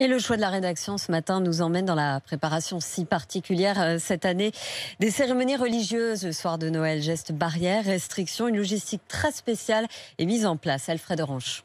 Et le choix de la rédaction ce matin nous emmène dans la préparation si particulière euh, cette année des cérémonies religieuses le soir de Noël. Geste barrières, restrictions, une logistique très spéciale est mise en place. Alfred Orange.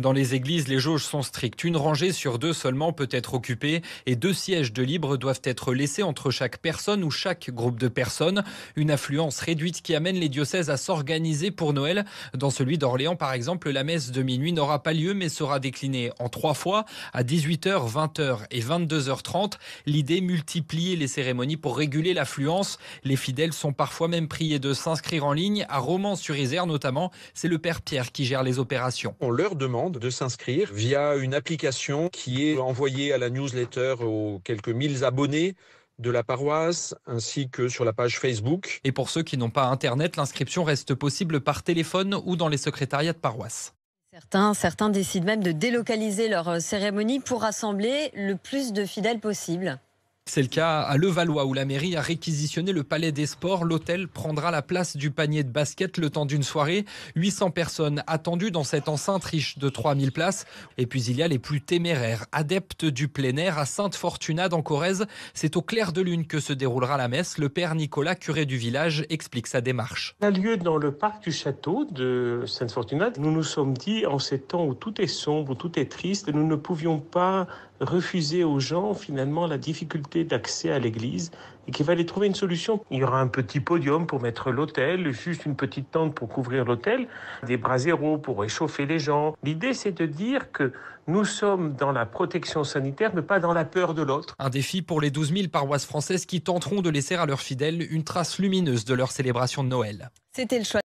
Dans les églises, les jauges sont strictes. Une rangée sur deux seulement peut être occupée et deux sièges de libre doivent être laissés entre chaque personne ou chaque groupe de personnes. Une affluence réduite qui amène les diocèses à s'organiser pour Noël. Dans celui d'Orléans, par exemple, la messe de minuit n'aura pas lieu mais sera déclinée en trois fois à 18h, 20h et 22h30. L'idée, multiplier les cérémonies pour réguler l'affluence. Les fidèles sont parfois même priés de s'inscrire en ligne. À Romans-sur-Isère notamment, c'est le Père Pierre qui gère les opérations. On leur demande de s'inscrire via une application qui est envoyée à la newsletter aux quelques mille abonnés de la paroisse ainsi que sur la page Facebook. Et pour ceux qui n'ont pas Internet, l'inscription reste possible par téléphone ou dans les secrétariats de paroisse. Certains, certains décident même de délocaliser leur cérémonie pour rassembler le plus de fidèles possible. C'est le cas à Levallois où la mairie a réquisitionné le palais des sports. L'hôtel prendra la place du panier de basket le temps d'une soirée. 800 personnes attendues dans cette enceinte riche de 3000 places. Et puis il y a les plus téméraires, adeptes du plein air à sainte fortunade en Corrèze. C'est au clair de lune que se déroulera la messe. Le père Nicolas, curé du village, explique sa démarche. a lieu dans le parc du château de Sainte-Fortuna. Nous nous sommes dit en ces temps où tout est sombre, tout est triste, nous ne pouvions pas refuser aux gens finalement la difficulté d'accès à l'église et va fallait trouver une solution. Il y aura un petit podium pour mettre l'autel, juste une petite tente pour couvrir l'autel, des braseros pour réchauffer les gens. L'idée, c'est de dire que nous sommes dans la protection sanitaire, mais pas dans la peur de l'autre. Un défi pour les 12 000 paroisses françaises qui tenteront de laisser à leurs fidèles une trace lumineuse de leur célébration de Noël. C'était le choix.